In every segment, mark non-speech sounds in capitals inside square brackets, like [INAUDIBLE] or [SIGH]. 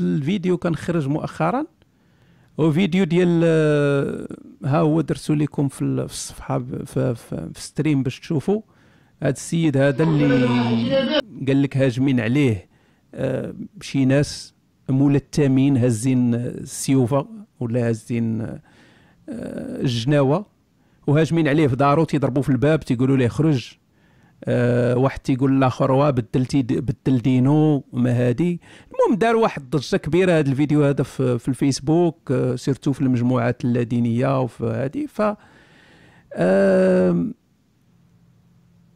الفيديو كان خرج مؤخرا وفيديو ديال آه، ها هو درتو لكم في الصفحه في, في, ستريم باش تشوفوا هذا السيد هذا اللي قال لك هاجمين عليه آه، شي ناس ملثمين هازين السيوفه ولا هازين الجناوه آه، وهاجمين عليه في دارو تيضربوا في الباب تيقولوا ليه خرج آه، واحد تيقول لاخر وا بدلتي بدل دينو ما هادي المهم دار واحد الضجه كبيره هذا الفيديو هذا في, في الفيسبوك آه، سيرتو في المجموعات اللادينيه وفي هادي ف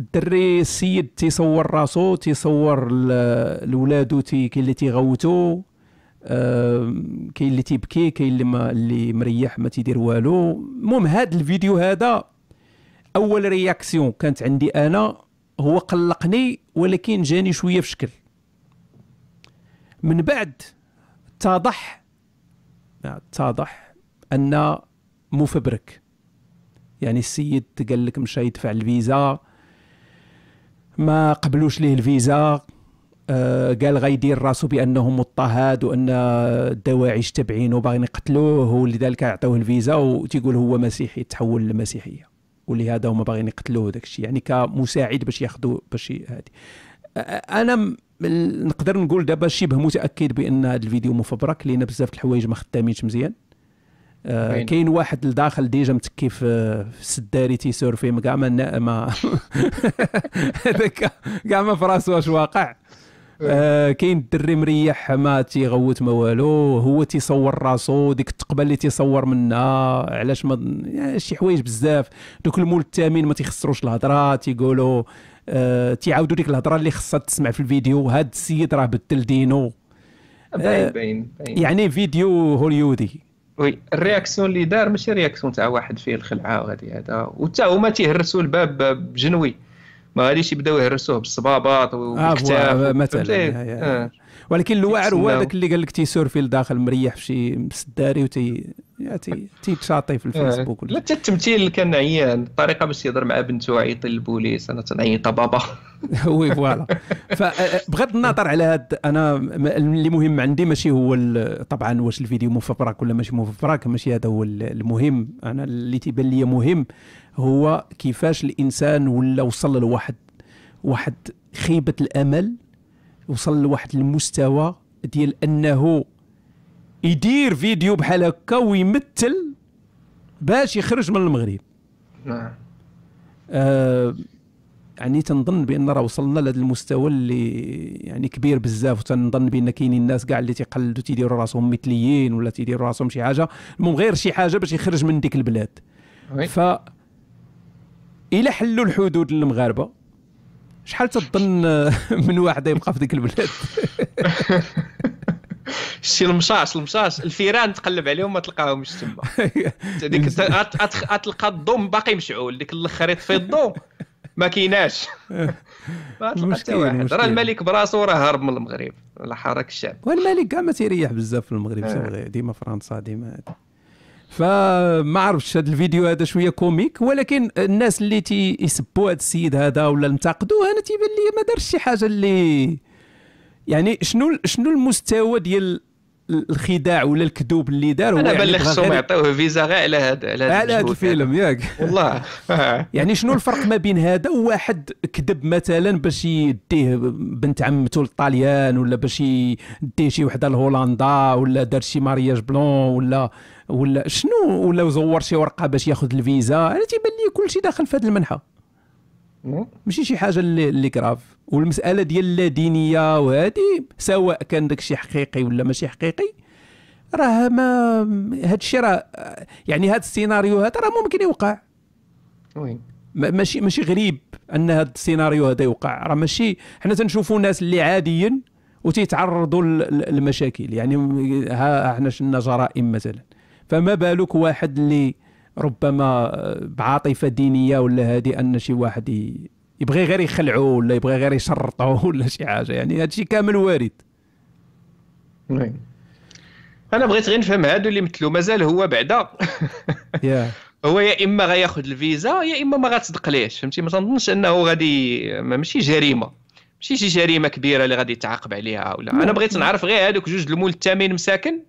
الدري السيد تيصور راسو تيصور لولادو تي كاين اللي تيغوتو كاين اللي تيبكي كاين اللي ما اللي مريح ما تيدير والو المهم هذا الفيديو هذا اول رياكسيون كانت عندي انا هو قلقني ولكن جاني شويه في شكل من بعد اتضح اتضح ان مفبرك يعني السيد قال لك مشى يدفع الفيزا ما قبلوش ليه الفيزا آه قال غيدير راسو بانه مضطهد وان الدواعش تبعينه باغيين يقتلوه ولذلك عطوه الفيزا وتيقول هو مسيحي تحول لمسيحيه ولهذا هما باغيين يقتلوه داك الشيء يعني كمساعد باش ياخذوا باش هادي انا نقدر نقول دابا شبه متاكد بان هذا الفيديو مفبرك لان بزاف الحوايج ما خدامينش مزيان آه كاين واحد لداخل ديجا متكي في السداري تيسور فيه كاع ما [LAUGHS] هذاك كاع ما في راسو اش واقع آه كاين الدري مريح ما تيغوت ما والو هو تيصور راسو ديك التقبه اللي تيصور منها علاش ما يعني شي حوايج بزاف دوك المول الثامن ما تيخسروش الهضره تيقولوا آه تيعاودوا ديك الهضره اللي خصها تسمع في الفيديو هاد السيد راه بدل دينو آه، باين باين يعني فيديو هوليودي وي الرياكسيون اللي دار ماشي رياكسيون تاع واحد فيه الخلعه وهذه هذا وحتى هما تيهرسوا الباب بجنوي ما غاديش يبداو يهرسوه بالصبابات آه، والكتاف مثلا ولكن الواعر هو هذاك اللي قال لك تيسور في الداخل مريح في شي مسداري وتي تيتشاطي في الفيسبوك لا حتى التمثيل كان عيان الطريقه باش يهضر مع بنته عيط للبوليس انا تنعيط بابا [LAUGHS] وي فوالا فبغض النظر على هاد انا اللي مهم عندي ماشي هو طبعا واش الفيديو مفبرك ولا ماشي مفبرك ماشي هذا هو المهم انا اللي تيبان لي مهم هو كيفاش الانسان ولا وصل لواحد واحد خيبه الامل وصل لواحد المستوى ديال انه يدير فيديو بحال هكا ويمثل باش يخرج من المغرب نعم آه يعني تنظن بان راه وصلنا لهذا المستوى اللي يعني كبير بزاف وتنظن بان كاينين الناس كاع اللي تيقلدوا تيديروا راسهم مثليين ولا تيديروا راسهم شي حاجه المهم غير شي حاجه باش يخرج من ديك البلاد ف الى حلوا الحدود للمغاربه شحال تظن [LAUGHS] من واحد يبقى في ديك البلاد [LAUGHS] شتي المشاش المشاش الفيران تقلب عليهم ما تلقاهمش تما ديك غتلقى [LAUGHS] الضوم باقي مشعول ديك الاخريط في الضوم ما كيناش ما تلقاش حتى واحد راه الملك براسو راه هرب من المغرب على حراك الشعب والملك كاع ما تيريح بزاف في المغرب آه. ديما فرنسا ديما فما عرفتش هذا الفيديو هذا شويه كوميك ولكن الناس اللي تيسبوا هذا السيد هذا ولا انتقدوه انا تيبان لي ما دارش شي حاجه اللي يعني شنو شنو المستوى ديال الخداع ولا الكذوب اللي دار انا بان لي خصهم يعطيوه فيزا غير على هذا على هذا على هذا الفيلم ياك والله [LAUGHS] يعني شنو الفرق ما بين هذا وواحد كذب مثلا باش يديه بنت عمته للطليان ولا باش يديه شي وحده لهولندا ولا دار شي مارياج بلون ولا ولا شنو ولا زور شي ورقه باش ياخذ الفيزا انا تيبان لي كلشي داخل في هذه المنحه ماشي شي حاجه اللي اللي كراف والمساله ديال اللادينيه وهذه سواء كان داكشي حقيقي ولا ماشي حقيقي راه ما هاد الشيء راه يعني هاد السيناريو هذا راه ممكن يوقع وي ماشي ماشي غريب ان هاد السيناريو هذا يوقع راه ماشي حنا تنشوفوا ناس اللي عاديين وتيتعرضوا للمشاكل يعني ها احنا شنا جرائم مثلا فما بالك واحد اللي ربما آه، بعاطفه دينيه ولا هذه ان شي واحد يبغي غير يخلعوه ولا يبغي غير يشرطوه [LAUGHS] ولا شي حاجه يعني هذا الشيء كامل وارد نعم. انا بغيت غير نفهم هادو اللي مثلو مازال هو بعدا [LAUGHS] هو يا اما غياخذ الفيزا يا اما ما غتصدق ليش فهمتي ما تنظنش انه غادي ماشي جريمه ماشي شي جريمه كبيره اللي غادي يتعاقب عليها ولا انا نعم. بغيت نعم. نعرف غير هادوك جوج المول الثامن مساكن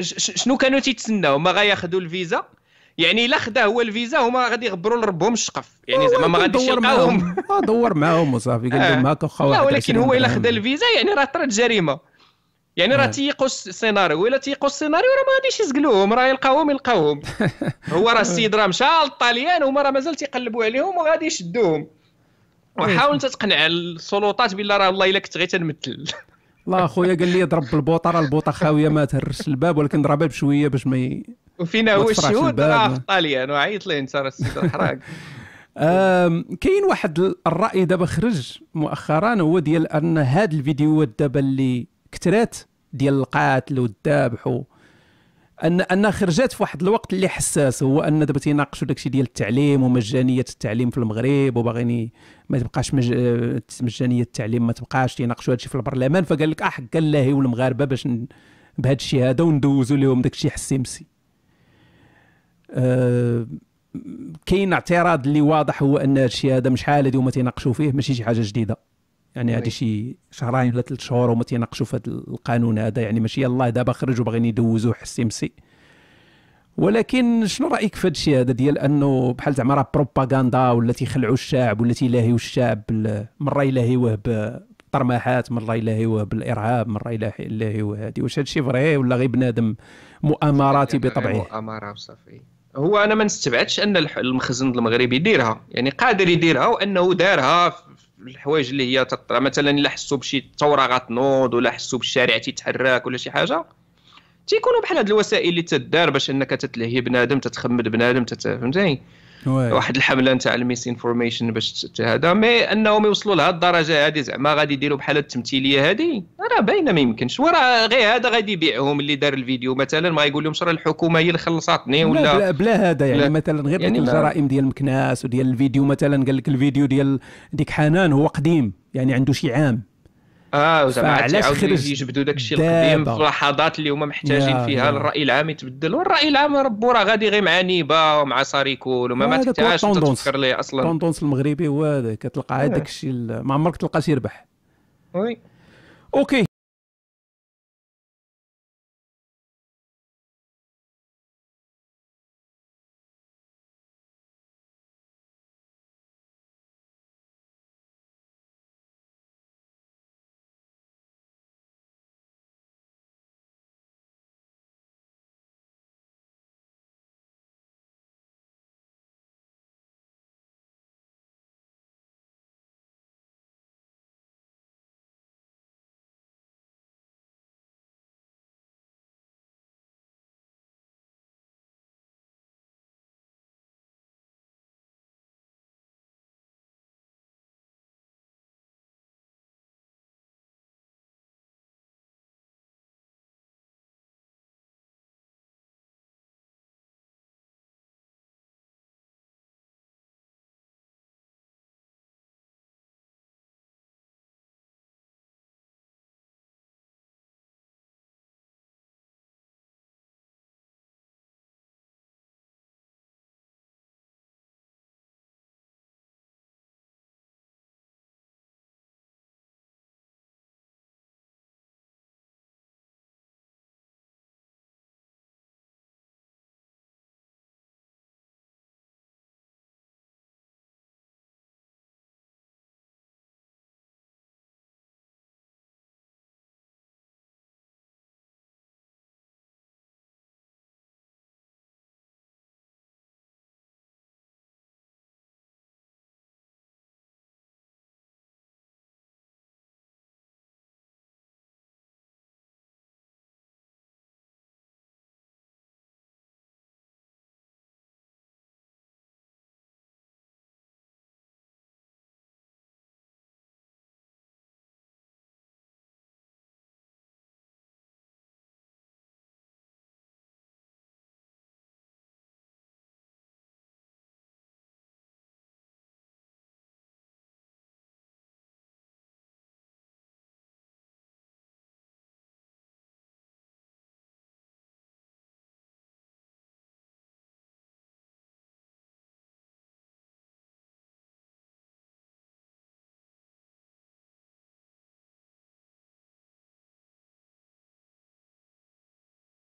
شنو كانوا تيتسناو ما غياخذوا الفيزا يعني الا خدا هو الفيزا هما غادي يغبروا لربهم الشقف يعني زعما ما غاديش يلقاوهم آه، دور معاهم وصافي قال لهم آه. هاكا واخا لا ولكن هو الا خدا الفيزا يعني راه طرات جريمه يعني راه آه. تيقوا السيناريو ولا تيقوا السيناريو راه ما غاديش يزقلوهم راه يلقاوهم يلقاوهم [LAUGHS] هو راه السيد راه مشى للطاليان وهما راه مازال تيقلبوا عليهم وغادي يشدوهم وحاول انت تقنع السلطات بالله راه والله الا كنت غير تنمثل لا اخويا قال لي ضرب البوطه راه البوطه خاويه ما تهرش الباب ولكن ضربها بشويه باش ما وفينا هو الشهود راه في ايطاليا وعيط ليه انت راه السيد الحراق [LAUGHS] كاين واحد الراي دابا خرج مؤخرا هو ديال ان هاد الفيديوهات دابا اللي كثرات ديال القاتل والذبح ان ان خرجت في واحد الوقت اللي حساس هو ان دابا تيناقشوا داكشي ديال التعليم ومجانيه التعليم في المغرب وباغيين ما تبقاش مج... مجانيه التعليم ما تبقاش تيناقشوا هادشي في البرلمان فقال لك اح آه، قال الله والمغاربه باش ن... بهذا الشيء هذا وندوزوا لهم داكشي حسي مسي أه... كاين اعتراض اللي واضح هو ان هادشي هذا مش حال هذه تيناقشوا فيه ماشي شي حاجه جديده يعني هذا شي شهرين ولا ثلاث شهور وما تيناقشوا في هذا القانون هذا يعني ماشي يلاه دابا خرجوا باغيين يدوزوه حسي مسي ولكن شنو رايك في هذا الشيء هذا ديال انه بحال زعما راه بروباغندا ولا تيخلعوا الشعب ولا تيلاهيو الشعب مره يلاهيوه بالطرماحات مره يلاهيوه بالارهاب مره يلاهيوه هذه واش هذا الشيء فري ولا غير بنادم مؤامراتي بطبعه مؤامره وصافي هو انا ما نستبعدش ان المخزن المغربي يديرها يعني قادر يديرها وانه دارها الحوايج اللي هي تطلع مثلا الا حسوا بشي ثوره غتنوض ولا حسوا بالشارع تيتحرك ولا شي حاجه تيكونوا بحال هاد الوسائل اللي تدار باش انك تتلهي بنادم تتخمد بنادم تت... فهمتني واحد الحمله نتاع الميس انفورميشن باش هذا مي انهم يوصلوا لهذه الدرجه هذه زعما غادي يديروا بحال التمثيليه هذه راه باينه ما يمكنش وراه غير هذا غادي يبيعهم اللي دار الفيديو مثلا ما يقول لهمش راه الحكومه هي اللي خلصتني ولا بلا, بلا هذا يعني بلا مثلا غير يعني الجرائم ديال مكناس وديال الفيديو مثلا قال لك الفيديو ديال ديك حنان هو قديم يعني عنده شي عام اه وزعما تعاودوا يجبدوا داك الشيء القديم في اللحظات اللي هما محتاجين فيها الراي العام يتبدل والراي العام ربو راه غادي غير مع نيبا ومع ساريكول وما ما تحتاجش تفكر ليه اصلا الطوندونس المغربي هو هذا كتلقى هذاك إيه. الشيء ما عمرك تلقى شي ربح وي اوكي